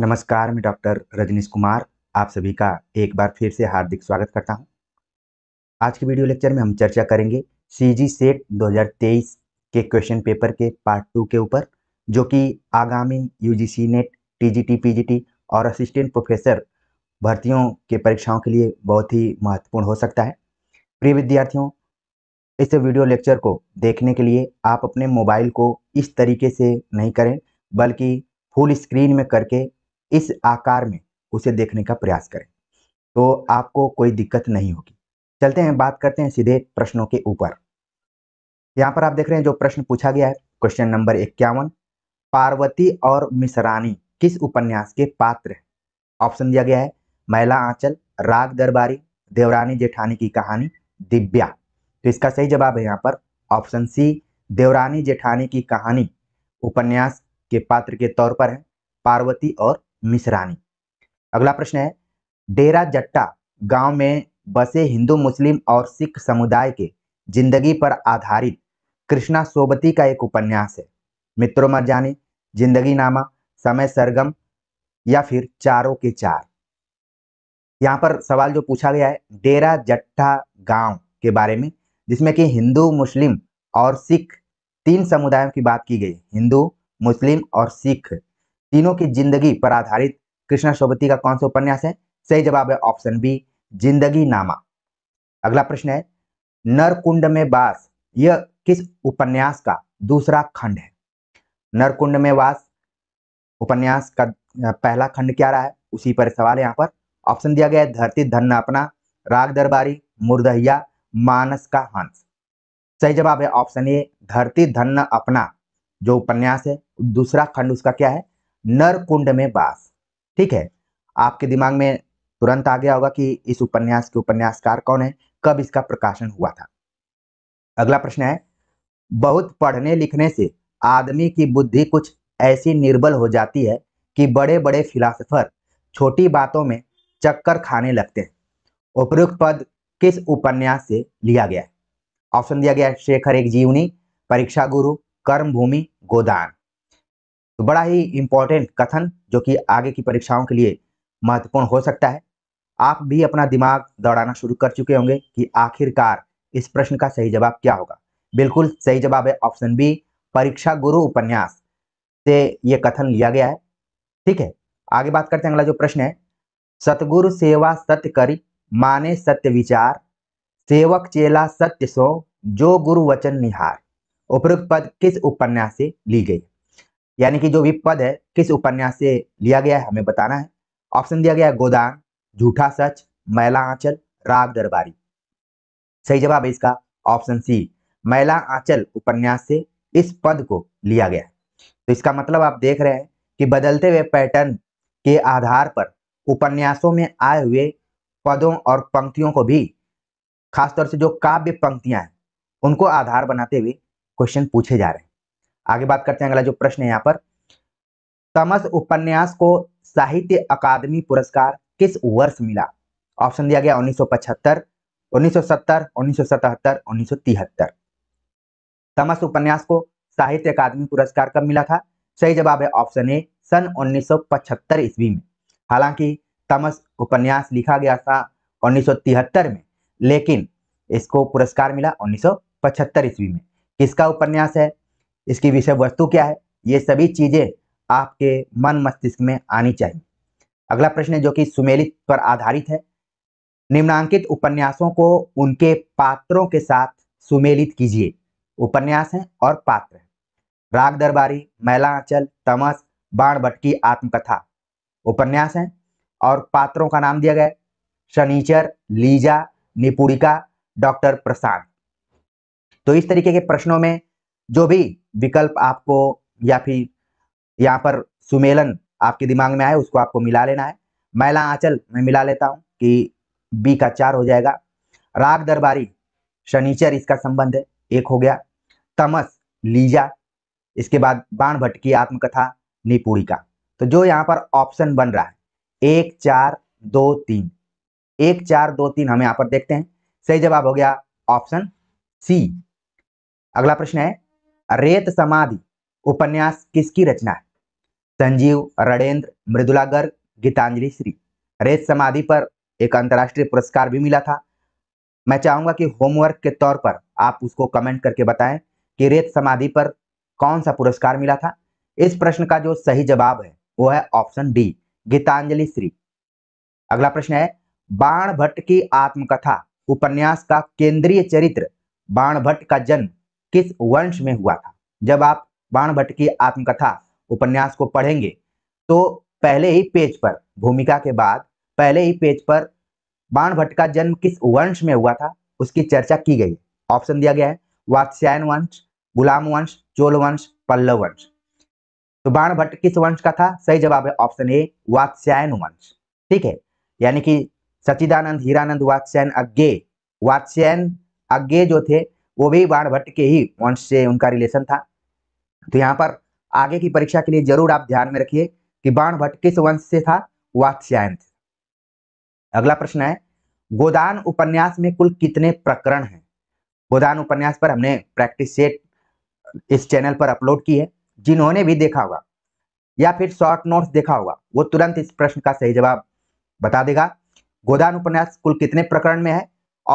नमस्कार मैं डॉक्टर रजनीश कुमार आप सभी का एक बार फिर से हार्दिक स्वागत करता हूं। आज के वीडियो लेक्चर में हम चर्चा करेंगे सी जी सेट 2023 के क्वेश्चन पेपर के पार्ट टू के ऊपर जो कि आगामी U G C NET T G T P G T और असिस्टेंट प्रोफेसर भर्तियों के परीक्षाओं के लिए बहुत ही महत्वपूर्ण हो सकता है प्रिय विद्यार्थियों इस वीडियो लेक्चर को देखने के लिए आप अपने मोबाइल को इस तरीके से नहीं करें बल्कि फुल स्क्रीन में करके इस आकार में उसे देखने का प्रयास करें तो आपको कोई दिक्कत नहीं होगी चलते हैं बात करते हैं सीधे प्रश्नों के ऊपर यहाँ पर आप देख रहे हैं जो प्रश्न पूछा गया है क्वेश्चन नंबर इक्यावन पार्वती और मिसरानी किस उपन्यास के पात्र है ऑप्शन दिया गया है महिला आंचल राग दरबारी देवरानी जेठानी की कहानी दिव्या तो इसका सही जवाब है यहाँ पर ऑप्शन सी देवरानी जेठानी की कहानी उपन्यास के पात्र के तौर पर है पार्वती और मिश्रानी अगला प्रश्न है डेरा जट्टा गांव में बसे हिंदू मुस्लिम और सिख समुदाय के जिंदगी पर आधारित कृष्णा सोबती का एक उपन्यास है मित्रों मर जाने जिंदगी नामा समय सरगम या फिर चारों के चार यहाँ पर सवाल जो पूछा गया है डेरा जट्टा गांव के बारे में जिसमें कि हिंदू मुस्लिम और सिख तीन समुदायों की बात की गई हिंदू मुस्लिम और सिख तीनों की जिंदगी पर आधारित कृष्णा सोबती का कौन सा उपन्यास है सही जवाब है ऑप्शन बी जिंदगी नामा अगला प्रश्न है नरकुंड में वास यह किस उपन्यास का दूसरा खंड है नरकुंड में वास उपन्यास का पहला खंड क्या रहा है उसी पर सवाल यहाँ पर ऑप्शन दिया गया है धरती धन अपना राग दरबारी मुर्दहिया मानस का हंस सही जवाब है ऑप्शन ए धरती धन अपना जो उपन्यास है दूसरा खंड उसका क्या है नर कुंड में बास ठीक है आपके दिमाग में तुरंत आ गया होगा कि इस उपन्यास के उपन्यासकार कौन है कब इसका प्रकाशन हुआ था अगला प्रश्न है बहुत पढ़ने लिखने से आदमी की बुद्धि कुछ ऐसी निर्बल हो जाती है कि बड़े बड़े फिलासफर छोटी बातों में चक्कर खाने लगते हैं उपयुक्त पद किस उपन्यास से लिया गया है ऑप्शन दिया गया है शेखर एक जीवनी परीक्षा गुरु कर्म भूमि गोदान तो बड़ा ही इम्पोर्टेंट कथन जो कि आगे की परीक्षाओं के लिए महत्वपूर्ण हो सकता है आप भी अपना दिमाग दौड़ाना शुरू कर चुके होंगे कि आखिरकार इस प्रश्न का सही जवाब क्या होगा बिल्कुल सही जवाब है ऑप्शन बी परीक्षा गुरु उपन्यास से ये कथन लिया गया है ठीक है आगे बात करते हैं अगला जो प्रश्न है सतगुरु सेवा सत्य करी माने सत्य विचार सेवक चेला सत्य सो जो गुरु वचन निहार उपयुक्त पद किस उपन्यास से ली गई यानी कि जो भी पद है किस उपन्यास से लिया गया है हमें बताना है ऑप्शन दिया गया है गोदान झूठा सच मैला आंचल राग दरबारी सही जवाब है इसका ऑप्शन सी मैला आंचल उपन्यास से इस पद को लिया गया है तो इसका मतलब आप देख रहे हैं कि बदलते हुए पैटर्न के आधार पर उपन्यासों में आए हुए पदों और पंक्तियों को भी खासतौर से जो काव्य पंक्तियां हैं उनको आधार बनाते हुए क्वेश्चन पूछे जा रहे हैं आगे बात करते हैं अगला जो प्रश्न है यहाँ पर तमस उपन्यास को साहित्य अकादमी पुरस्कार किस वर्ष मिला ऑप्शन दिया गया 1975, 1970, 1977, 1973। तमस उपन्यास को साहित्य अकादमी पुरस्कार कब मिला था सही जवाब है ऑप्शन ए सन पचहत्तर ईस्वी में हालांकि तमस उपन्यास लिखा गया था तिहत्तर में लेकिन इसको पुरस्कार मिला पचहत्तर ईस्वी में किसका उपन्यास है इसकी विषय वस्तु क्या है ये सभी चीज़ें आपके मन मस्तिष्क में आनी चाहिए अगला प्रश्न जो कि सुमेलित पर आधारित है निम्नांकित उपन्यासों को उनके पात्रों के साथ सुमेलित कीजिए उपन्यास हैं और पात्र हैं राग दरबारी महिला तमस बाण भटकी आत्मकथा उपन्यास हैं और पात्रों का नाम दिया गया शनिचर लीजा निपुड़िका डॉक्टर प्रसाद तो इस तरीके के प्रश्नों में जो भी विकल्प आपको या फिर यहाँ पर सुमेलन आपके दिमाग में आए उसको आपको मिला लेना है मैला आंचल मैं मिला लेता हूँ कि बी का चार हो जाएगा राग दरबारी शनिचर इसका संबंध है एक हो गया तमस लीजा इसके बाद बाण भट्ट की आत्मकथा निपुड़ी का तो जो यहाँ पर ऑप्शन बन रहा है एक चार दो तीन एक चार दो तीन हम यहाँ पर देखते हैं सही जवाब हो गया ऑप्शन सी अगला प्रश्न है रेत समाधि उपन्यास किसकी रचना है संजीव रणेंद्र मृदुला गर्ग गीतांजलि श्री रेत समाधि पर एक अंतर्राष्ट्रीय पुरस्कार भी मिला था मैं चाहूंगा कि होमवर्क के तौर पर आप उसको कमेंट करके बताएं कि रेत समाधि पर कौन सा पुरस्कार मिला था इस प्रश्न का जो सही जवाब है वो है ऑप्शन डी गीतांजलि श्री अगला प्रश्न है बाण भट्ट की आत्मकथा उपन्यास का केंद्रीय चरित्र बाण भट्ट का जन्म किस वंश में हुआ था जब आप बाण भट्ट की आत्मकथा उपन्यास को पढ़ेंगे तो पहले ही पेज पर भूमिका के बाद पहले ही पेज पर बाण भट्ट का जन्म किस वंश में हुआ था उसकी चर्चा की गई ऑप्शन दिया गया है वात्स्यायन वंश गुलाम वंश चोल वंश पल्लव वंश तो बाण भट्ट किस वंश का था सही जवाब है ऑप्शन ए वात्स्यायन वंश ठीक है यानी कि सचिदानंद हीरानंद वात्स्यायन अज्ञे वात्स्यायन अज्ञे जो थे वो भी बाण भट्ट के ही वंश से उनका रिलेशन था तो यहाँ पर आगे की परीक्षा के लिए जरूर आप ध्यान में रखिए कि बाण भट्ट किस वंश से था वात्स्यायन अगला प्रश्न है गोदान उपन्यास में कुल कितने प्रकरण हैं गोदान उपन्यास पर हमने प्रैक्टिस सेट इस चैनल पर अपलोड की है जिन्होंने भी देखा होगा या फिर शॉर्ट नोट्स देखा होगा वो तुरंत इस प्रश्न का सही जवाब बता देगा गोदान उपन्यास कुल कितने प्रकरण में है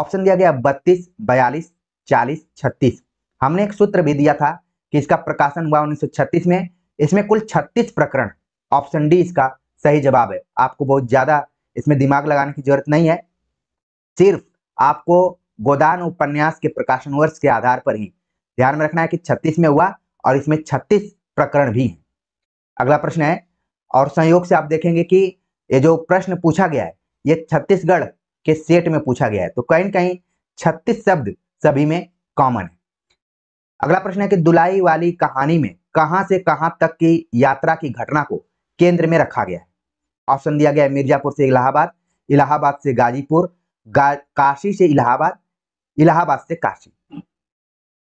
ऑप्शन दिया गया बत्तीस बयालीस चालीस छत्तीस हमने एक सूत्र भी दिया था कि इसका प्रकाशन हुआ उन्नीस सौ छत्तीस में इसमें कुल छत्तीस प्रकरण ऑप्शन डी इसका सही जवाब है आपको बहुत ज्यादा इसमें दिमाग लगाने की जरूरत नहीं है सिर्फ आपको गोदान उपन्यास के प्रकाशन वर्ष के आधार पर ही ध्यान में रखना है कि छत्तीस में हुआ और इसमें छत्तीस प्रकरण भी हैं अगला प्रश्न है और संयोग से आप देखेंगे कि ये जो प्रश्न पूछा गया है ये छत्तीसगढ़ के सेट में पूछा गया है तो कहीं कहीं छत्तीस शब्द सभी में कॉमन है अगला प्रश्न है कि दुलाई वाली कहानी में कहां से कहां तक की यात्रा की घटना को केंद्र में रखा गया है ऑप्शन दिया गया है मिर्जापुर से इलाहाबाद इलाहाबाद से गाजीपुर गा, काशी से इलाहाबाद इलाहाबाद से काशी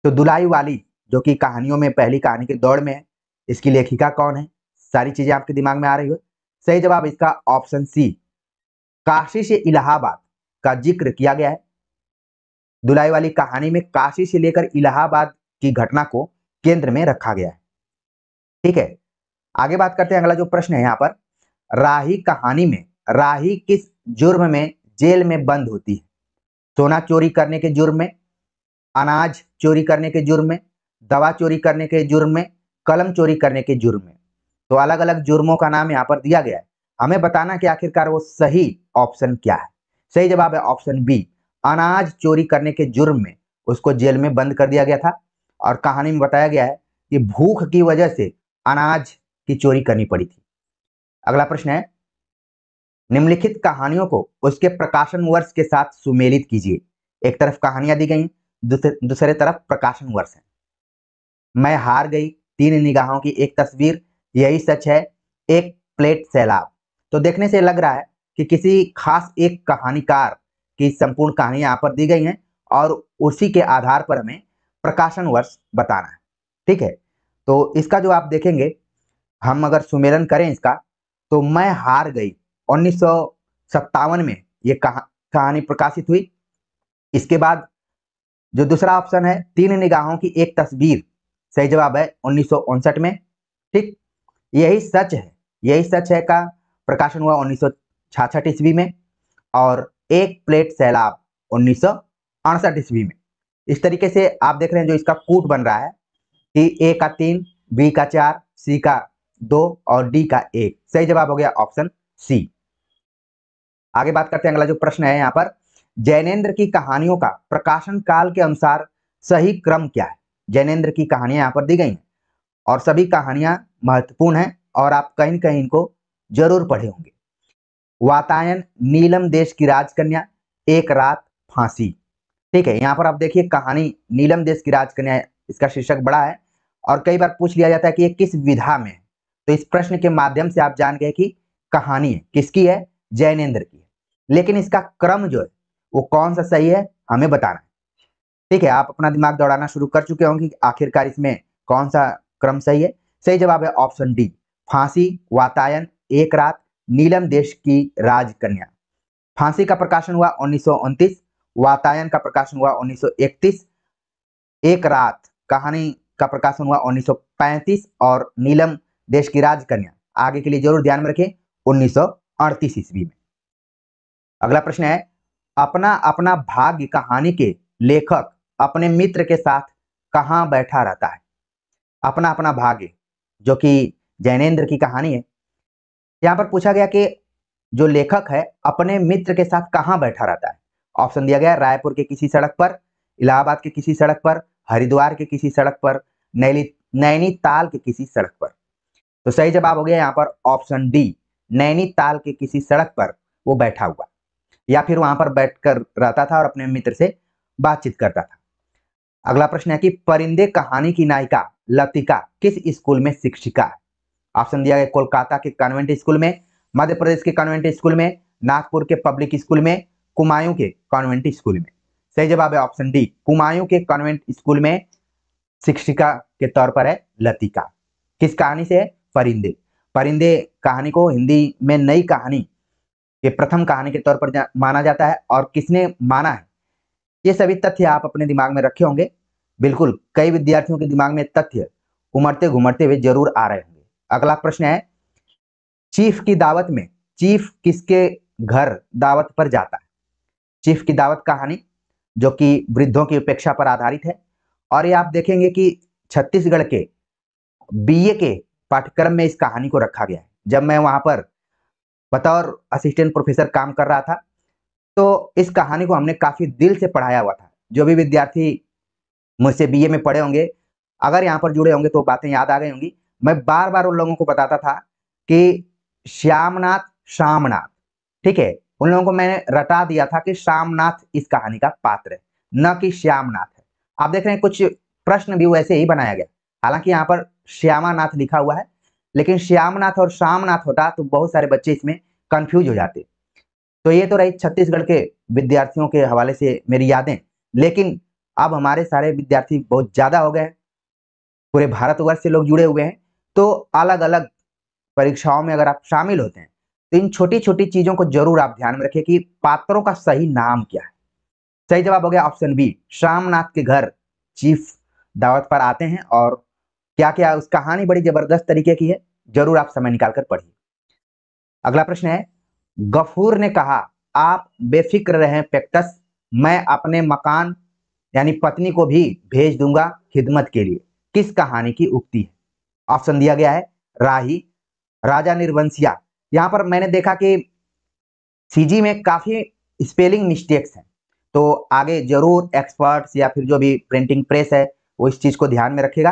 तो दुलाई वाली जो कि कहानियों में पहली कहानी के दौड़ में है इसकी लेखिका कौन है सारी चीजें आपके दिमाग में आ रही हो सही जवाब इसका ऑप्शन सी काशी से इलाहाबाद का जिक्र किया गया है दुलाई वाली कहानी में काशी से लेकर इलाहाबाद की घटना को केंद्र में रखा गया है ठीक है आगे बात करते हैं अगला जो प्रश्न है यहाँ पर राही कहानी में राही किस जुर्म में जेल में बंद होती है सोना चोरी करने के जुर्म में अनाज चोरी करने के जुर्म में दवा चोरी करने के जुर्म में कलम चोरी करने के जुर्म में तो अलग अलग जुर्मों का नाम यहाँ पर दिया गया है हमें बताना कि आखिरकार वो सही ऑप्शन क्या है सही जवाब है ऑप्शन बी अनाज चोरी करने के जुर्म में उसको जेल में बंद कर दिया गया था और कहानी में बताया गया है कि भूख की वजह से अनाज की चोरी करनी पड़ी थी अगला प्रश्न है निम्नलिखित कहानियों को उसके प्रकाशन वर्ष के साथ सुमेलित कीजिए एक तरफ कहानियां दी गई दूसरे तरफ प्रकाशन वर्ष है मैं हार गई तीन निगाहों की एक तस्वीर यही सच है एक प्लेट सैलाब तो देखने से लग रहा है कि किसी खास एक कहानीकार की संपूर्ण कहानी यहाँ पर दी गई है और उसी के आधार पर हमें प्रकाशन वर्ष बताना है ठीक है तो इसका जो आप देखेंगे हम अगर सुमेलन करें इसका तो मैं हार गई उन्नीस में ये कहानी प्रकाशित हुई इसके बाद जो दूसरा ऑप्शन है तीन निगाहों की एक तस्वीर सही जवाब है उन्नीस में ठीक यही सच है यही सच है का प्रकाशन हुआ उन्नीस ईस्वी में और एक प्लेट सैलाब उन्नीस सौ अड़सठ ईस्वी में इस तरीके से आप देख रहे हैं जो इसका कूट बन रहा है कि ए का तीन बी का चार सी का दो और डी का एक सही जवाब हो गया ऑप्शन सी आगे बात करते हैं अगला जो प्रश्न है यहाँ पर जैनेन्द्र की कहानियों का प्रकाशन काल के अनुसार सही क्रम क्या है जैनेन्द्र की कहानियां यहाँ पर दी गई हैं और सभी कहानियां महत्वपूर्ण हैं और आप कहीं कहीं इनको जरूर पढ़े होंगे वातायन नीलम देश की राजकन्या एक रात फांसी ठीक है यहाँ पर आप देखिए कहानी नीलम देश की राजकन्या इसका शीर्षक बड़ा है और कई बार पूछ लिया जाता है कि ये किस विधा में है तो इस प्रश्न के माध्यम से आप जान गए कि कहानी है किसकी है जैनेन्द्र की है लेकिन इसका क्रम जो है वो कौन सा सही है हमें बताना है ठीक है आप अपना दिमाग दौड़ाना शुरू कर चुके होंगे आखिरकार इसमें कौन सा क्रम सही है सही जवाब है ऑप्शन डी फांसी वातायन एक रात नीलम देश की राजकन्या फांसी का प्रकाशन हुआ उन्नीस वातायन का प्रकाशन हुआ 1931 एक रात कहानी का प्रकाशन हुआ 1935 और नीलम देश की राजकन्या आगे के लिए जरूर ध्यान में रखें उन्नीस ईस्वी में अगला प्रश्न है अपना अपना भाग्य कहानी के लेखक अपने मित्र के साथ कहाँ बैठा रहता है अपना अपना भाग्य जो कि जैनेन्द्र की कहानी है यहाँ पर पूछा गया कि जो लेखक है अपने मित्र के साथ कहाँ बैठा रहता है ऑप्शन दिया गया रायपुर के किसी सड़क पर इलाहाबाद के किसी सड़क पर हरिद्वार के किसी सड़क पर नैली नैनीताल के किसी सड़क पर तो सही जवाब हो गया यहाँ पर ऑप्शन डी नैनीताल के किसी सड़क पर वो बैठा हुआ या फिर वहां पर बैठकर रहता था और अपने मित्र से बातचीत करता था अगला प्रश्न है कि परिंदे कहानी की नायिका लतिका किस स्कूल में शिक्षिका है ऑप्शन दिया गया कोलकाता के कॉन्वेंट स्कूल में मध्य प्रदेश के कॉन्वेंट स्कूल में नागपुर के पब्लिक स्कूल में कुमायूं के कॉन्वेंट स्कूल में सही जवाब है ऑप्शन डी कुमायूं के कॉन्वेंट स्कूल में शिक्षिका के तौर पर है लतिका किस कहानी से है परिंदे परिंदे कहानी को हिंदी में नई कहानी ये प्रथम कहानी के तौर पर जा, माना जाता है और किसने माना है ये सभी तथ्य आप अपने दिमाग में रखे होंगे बिल्कुल कई विद्यार्थियों के दिमाग में तथ्य उमड़ते घुमरते हुए जरूर आ रहे होंगे अगला प्रश्न है चीफ की दावत में चीफ किसके घर दावत पर जाता है चीफ की दावत कहानी जो कि वृद्धों की उपेक्षा पर आधारित है और ये आप देखेंगे कि छत्तीसगढ़ के बीए के पाठ्यक्रम में इस कहानी को रखा गया है जब मैं वहां पर बतौर असिस्टेंट प्रोफेसर काम कर रहा था तो इस कहानी को हमने काफ़ी दिल से पढ़ाया हुआ था जो भी विद्यार्थी मुझसे बीए में पढ़े होंगे अगर यहाँ पर जुड़े होंगे तो बातें याद आ गई होंगी मैं बार बार उन लोगों को बताता था कि श्यामनाथ श्यामनाथ ठीक है उन लोगों को मैंने रटा दिया था कि श्यामनाथ इस कहानी का पात्र है न कि श्यामनाथ है आप देख रहे हैं कुछ प्रश्न भी वैसे ही बनाया गया हालांकि यहाँ पर श्यामानाथ लिखा हुआ है लेकिन श्यामनाथ और श्यामनाथ होता तो बहुत सारे बच्चे इसमें कंफ्यूज हो जाते तो ये तो रही छत्तीसगढ़ के विद्यार्थियों के हवाले से मेरी यादें लेकिन अब हमारे सारे विद्यार्थी बहुत ज़्यादा हो गए पूरे भारतवर्ष से लोग जुड़े हुए हैं तो अलग अलग परीक्षाओं में अगर आप शामिल होते हैं तो इन छोटी छोटी चीजों को जरूर आप ध्यान में रखें कि पात्रों का सही नाम क्या है सही जवाब हो गया ऑप्शन बी श्यामनाथ के घर चीफ दावत पर आते हैं और क्या क्या उस कहानी बड़ी जबरदस्त तरीके की है जरूर आप समय निकालकर पढ़िए अगला प्रश्न है गफूर ने कहा आप बेफिक्र रहे पेक्टस मैं अपने मकान यानी पत्नी को भी भेज दूंगा खिदमत के लिए किस कहानी की उक्ति है ऑप्शन दिया गया है राही राजा निर्वंशिया यहां पर मैंने देखा कि सीजी में काफ़ी स्पेलिंग मिस्टेक्स हैं तो आगे जरूर एक्सपर्ट्स या फिर जो भी प्रिंटिंग प्रेस है वो इस चीज़ को ध्यान में रखेगा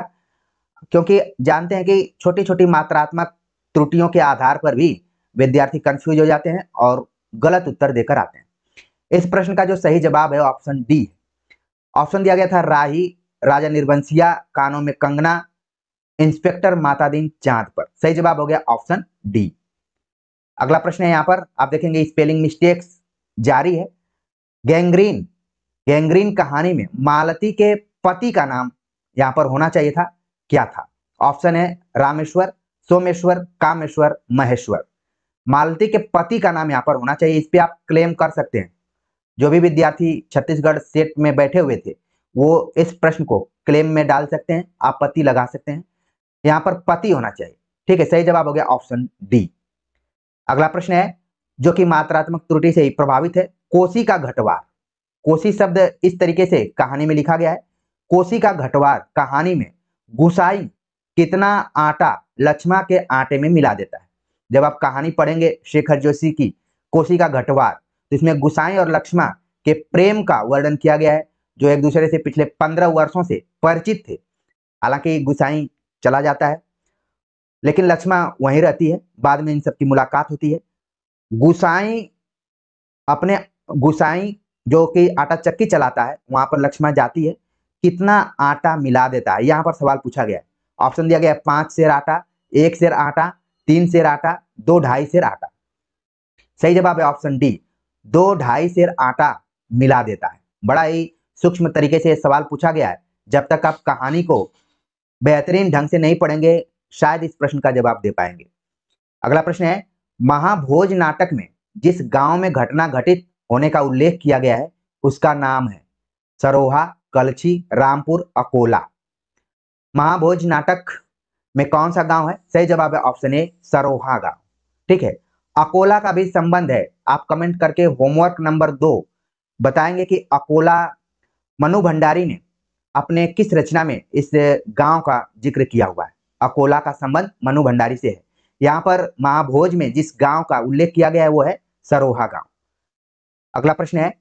क्योंकि जानते हैं कि छोटी छोटी मात्रात्मक त्रुटियों के आधार पर भी विद्यार्थी कंफ्यूज हो जाते हैं और गलत उत्तर देकर आते हैं इस प्रश्न का जो सही जवाब है ऑप्शन डी ऑप्शन दिया गया था राही राजा निर्वंशिया कानों में कंगना इंस्पेक्टर मातादीन चांद पर सही जवाब हो गया ऑप्शन डी अगला प्रश्न है यहां पर आप देखेंगे स्पेलिंग मिस्टेक्स जारी है गैंग्रीन गैंग्रीन कहानी में मालती के पति का नाम यहां पर होना चाहिए था क्या था ऑप्शन है रामेश्वर सोमेश्वर कामेश्वर महेश्वर मालती के पति का नाम यहाँ पर होना चाहिए इस पर आप क्लेम कर सकते हैं जो भी विद्यार्थी छत्तीसगढ़ सेट में बैठे हुए थे वो इस प्रश्न को क्लेम में डाल सकते हैं आप पति लगा सकते हैं यहां पर पति होना चाहिए ठीक है सही जवाब हो गया ऑप्शन डी अगला प्रश्न है जो कि मात्रात्मक त्रुटि से ही प्रभावित है कोसी का घटवार कोसी शब्द इस तरीके से कहानी में लिखा गया है कोसी का घटवार कहानी में गुसाई कितना आटा लक्ष्मा के आटे में मिला देता है जब आप कहानी पढ़ेंगे शेखर जोशी की कोसी का घटवार तो इसमें गुसाई और लक्ष्मा के प्रेम का वर्णन किया गया है जो एक दूसरे से पिछले पंद्रह वर्षों से परिचित थे हालांकि गुसाई चला जाता है लेकिन लक्ष्मा वहीं रहती है बाद में इन सबकी मुलाकात होती है गुसाई अपने गुसाई जो कि आटा चक्की चलाता है वहां पर लक्ष्मा जाती है कितना आटा मिला देता है यहाँ पर सवाल पूछा गया ऑप्शन दिया गया पांच शेर आटा एक शेर आटा तीन शेर आटा दो ढाई शेर आटा सही जवाब है ऑप्शन डी दो ढाई शेर आटा मिला देता है बड़ा ही सूक्ष्म तरीके से सवाल पूछा गया है जब तक आप कहानी को बेहतरीन ढंग से नहीं पढ़ेंगे शायद इस प्रश्न का जवाब दे पाएंगे अगला प्रश्न है महाभोज नाटक में जिस गांव में घटना घटित होने का उल्लेख किया गया है उसका नाम है सरोहा कलछी रामपुर अकोला महाभोज नाटक में कौन सा गांव है सही जवाब है ऑप्शन ए सरोहा गांव ठीक है अकोला का भी संबंध है आप कमेंट करके होमवर्क नंबर दो बताएंगे कि अकोला मनु भंडारी ने अपने किस रचना में इस गांव का जिक्र किया हुआ है अकोला का संबंध मनु भंडारी से है यहाँ पर महाभोज में जिस गांव का उल्लेख किया गया है वो है सरोहा गांव अगला प्रश्न है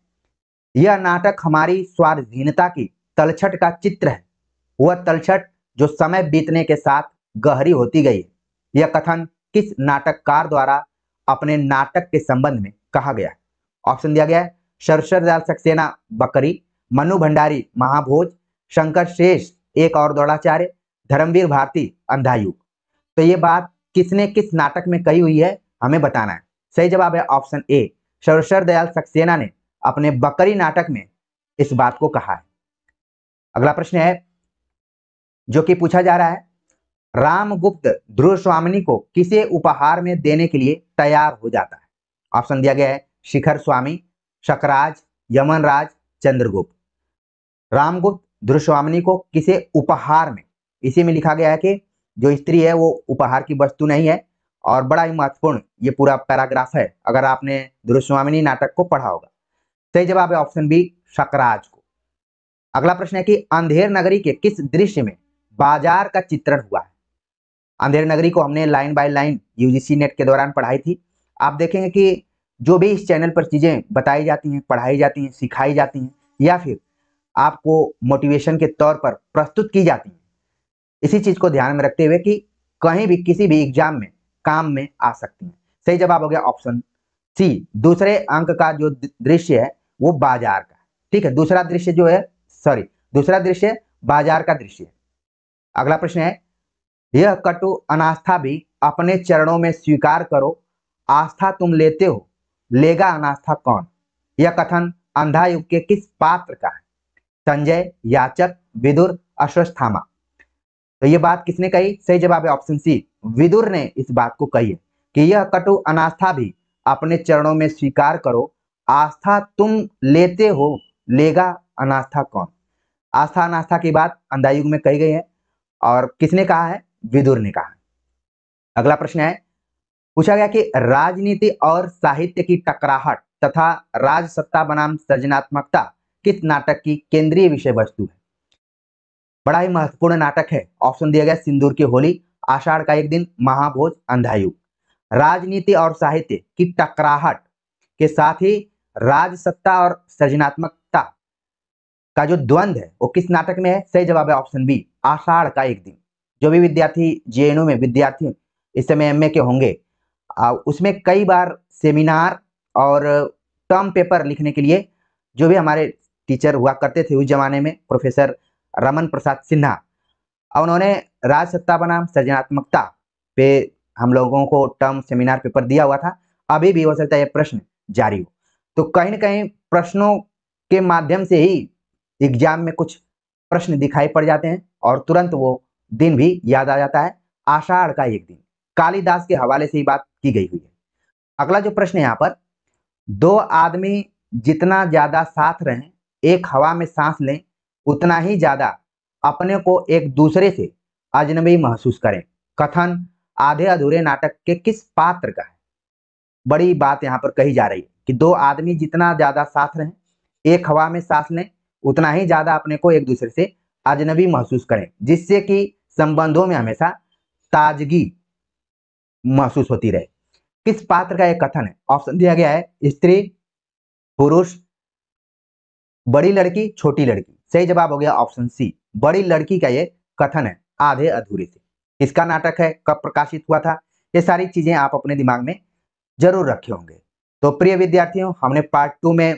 यह नाटक हमारी स्वाधीनता की तलछट का चित्र है वह तलछट जो समय बीतने के साथ गहरी होती गई है यह कथन किस नाटककार द्वारा अपने नाटक के संबंध में कहा गया ऑप्शन दिया गया है शरशरलाल सक्सेना बकरी मनु भंडारी महाभोज शंकर शेष एक और द्रोणाचार्य धर्मवीर भारती अंधायुग तो ये बात किसने किस नाटक में कही हुई है हमें बताना है सही जवाब है ऑप्शन ए सर्वसर दयाल सक्सेना ने अपने बकरी नाटक में इस बात को कहा है अगला प्रश्न है जो कि पूछा जा रहा है रामगुप्त ध्रुव स्वामिनी को किसे उपहार में देने के लिए तैयार हो जाता है ऑप्शन दिया गया है शिखर स्वामी शकराज यमनराज चंद्रगुप्त रामगुप्त ध्रुस्वामिनी को किसे उपहार में इसी में लिखा गया है कि जो स्त्री है वो उपहार की वस्तु नहीं है और बड़ा ही महत्वपूर्ण ये पूरा पैराग्राफ है अगर आपने ध्रुस्वामिनी नाटक को पढ़ा होगा सही जवाब है ऑप्शन बी शकराज को अगला प्रश्न है कि अंधेर नगरी के किस दृश्य में बाजार का चित्रण हुआ है अंधेर नगरी को हमने line by line UGC NET के दौरान पढ़ाई थी आप देखेंगे कि जो भी इस चैनल पर चीज़ें बताई जाती हैं पढ़ाई जाती हैं सिखाई जाती हैं या फिर आपको मोटिवेशन के तौर पर प्रस्तुत की जाती है इसी चीज़ को ध्यान में रखते हुए कि कहीं भी किसी भी एग्जाम में काम में आ सकती हैं सही जवाब हो गया ऑप्शन सी दूसरे अंक का जो दृश्य है वो बाजार का ठीक है दूसरा दृश्य जो है सॉरी दूसरा दृश्य बाजार का दृश्य है अगला प्रश्न है यह कटु अनास्था भी अपने चरणों में स्वीकार करो आस्था तुम लेते हो लेगा अनास्था कौन यह कथन अंधा युग के किस पात्र का है संजय याचक विदुर अश्वस्थामा तो ये बात किसने कही सही जवाब है ऑप्शन सी विदुर ने इस बात को कही है कि यह कटु अनास्था भी अपने चरणों में स्वीकार करो आस्था तुम लेते हो लेगा अनास्था कौन आस्था अनास्था की बात अंधायुग में कही गई है और किसने कहा है विदुर ने कहा अगला प्रश्न है पूछा गया कि राजनीति और साहित्य की टकराहट तथा राजसत्ता बनाम सृजनात्मकता किस नाटक की केंद्रीय विषय वस्तु है बड़ा ही महत्वपूर्ण नाटक है ऑप्शन दिया गया सिंदूर की होली आषाढ़ का एक दिन महाभोज अंधायुग राजनीति और साहित्य की टकराहट के साथ ही राजसत्ता और सृजनात्मकता का जो द्वंद है वो किस नाटक में है सही जवाब है ऑप्शन बी आषाढ़ का एक दिन जो भी विद्यार्थी जे में विद्यार्थी इस समय एम के होंगे उसमें कई बार सेमिनार और टर्म पेपर लिखने के लिए जो भी हमारे टीचर हुआ करते थे उस जमाने में प्रोफेसर रमन प्रसाद सिन्हा और उन्होंने राज सत्ता बनाम सृजनात्मकता पे हम लोगों को टर्म सेमिनार पेपर दिया हुआ था अभी भी हो सकता है प्रश्न जारी हो तो कहीं ना कहीं प्रश्नों के माध्यम से ही एग्जाम में कुछ प्रश्न दिखाई पड़ जाते हैं और तुरंत वो दिन भी याद आ जाता है आषाढ़ का एक दिन कालिदास के हवाले से ही बात की गई हुई है अगला जो प्रश्न है यहाँ पर दो आदमी जितना ज्यादा साथ रहें एक हवा में सांस लें उतना ही ज़्यादा अपने को एक दूसरे से अजनबी महसूस करें कथन आधे अधूरे नाटक के किस पात्र का है बड़ी बात यहाँ पर कही जा रही है कि दो आदमी जितना ज़्यादा साथ रहें एक हवा में सांस लें उतना ही ज़्यादा अपने को एक दूसरे से अजनबी महसूस करें जिससे कि संबंधों में हमेशा ताजगी महसूस होती रहे किस पात्र का यह कथन है ऑप्शन दिया गया है स्त्री पुरुष बड़ी लड़की छोटी लड़की सही जवाब हो गया ऑप्शन सी बड़ी लड़की का ये कथन है आधे अधूरे से किसका नाटक है कब प्रकाशित हुआ था ये सारी चीजें आप अपने दिमाग में जरूर रखे होंगे तो प्रिय विद्यार्थियों हमने पार्ट टू में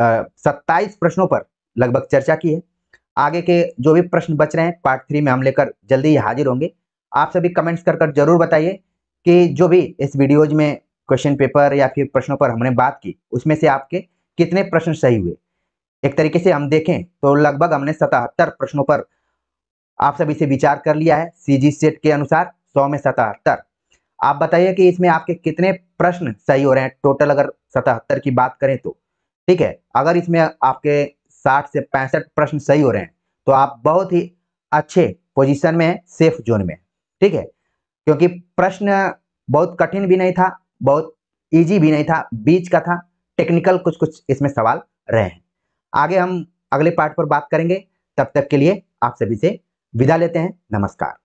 सत्ताईस प्रश्नों पर लगभग चर्चा की है आगे के जो भी प्रश्न बच रहे हैं पार्ट थ्री में हम लेकर जल्दी ही हाजिर होंगे आप सभी कमेंट्स कर कर जरूर बताइए कि जो भी इस वीडियोज में क्वेश्चन पेपर या फिर प्रश्नों पर हमने बात की उसमें से आपके कितने प्रश्न सही हुए एक तरीके से हम देखें तो लगभग हमने सतहत्तर प्रश्नों पर आप सभी से विचार कर लिया है सीजी सेट के अनुसार सौ में सतहत्तर आप बताइए कि इसमें आपके कितने प्रश्न सही हो रहे हैं टोटल अगर सतहत्तर की बात करें तो ठीक है अगर इसमें आपके साठ से पैंसठ प्रश्न सही हो रहे हैं तो आप बहुत ही अच्छे पोजीशन में है सेफ जोन में ठीक है क्योंकि प्रश्न बहुत कठिन भी नहीं था बहुत इजी भी नहीं था बीच का था टेक्निकल कुछ कुछ इसमें सवाल रहे हैं आगे हम अगले पार्ट पर बात करेंगे तब तक के लिए आप सभी से विदा लेते हैं नमस्कार